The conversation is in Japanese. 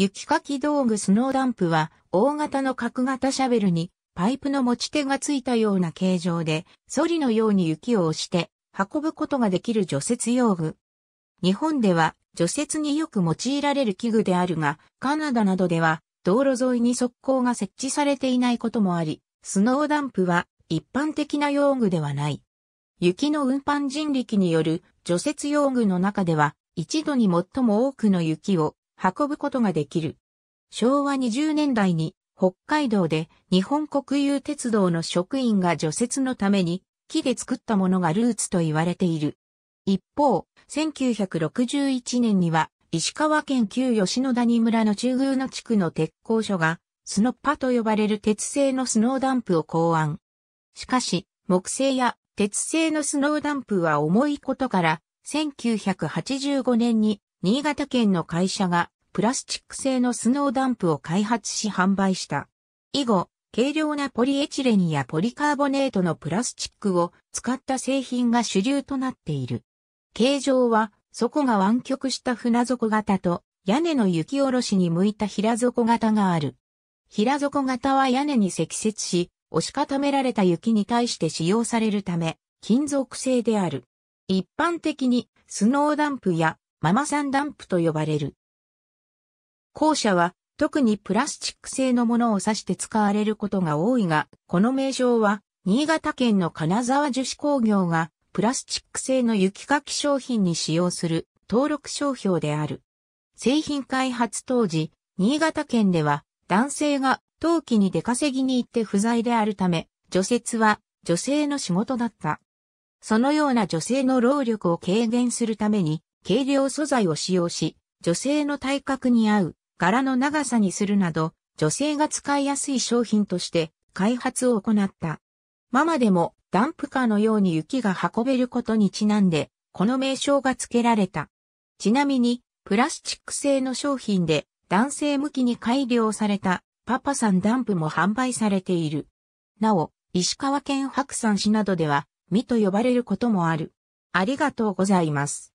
雪かき道具スノーダンプは、大型の角型シャベルに、パイプの持ち手がついたような形状で、ソリのように雪を押して、運ぶことができる除雪用具。日本では、除雪によく用いられる器具であるが、カナダなどでは、道路沿いに側溝が設置されていないこともあり、スノーダンプは一般的な用具ではない。雪の運搬人力による除雪用具の中では、一度に最も多くの雪を運ぶことができる。昭和20年代に北海道で日本国有鉄道の職員が除雪のために木で作ったものがルーツと言われている。一方、1961年には石川県旧吉野谷村の中宮の地区の鉄工所がスノッパと呼ばれる鉄製のスノーダンプを考案。しかし、木製や鉄製のスノーダンプは重いことから、1985年に新潟県の会社がプラスチック製のスノーダンプを開発し販売した。以後、軽量なポリエチレンやポリカーボネートのプラスチックを使った製品が主流となっている。形状は、底が湾曲した船底型と、屋根の雪下ろしに向いた平底型がある。平底型は屋根に積雪し、押し固められた雪に対して使用されるため、金属製である。一般的に、スノーダンプやママさんダンプと呼ばれる。後者は特にプラスチック製のものを指して使われることが多いが、この名称は新潟県の金沢樹脂工業がプラスチック製の雪かき商品に使用する登録商標である。製品開発当時、新潟県では男性が陶器に出稼ぎに行って不在であるため、除雪は女性の仕事だった。そのような女性の労力を軽減するために、軽量素材を使用し、女性の体格に合う柄の長さにするなど、女性が使いやすい商品として開発を行った。ママでもダンプカーのように雪が運べることにちなんで、この名称が付けられた。ちなみに、プラスチック製の商品で男性向きに改良されたパパさんダンプも販売されている。なお、石川県白山市などでは、ミと呼ばれることもある。ありがとうございます。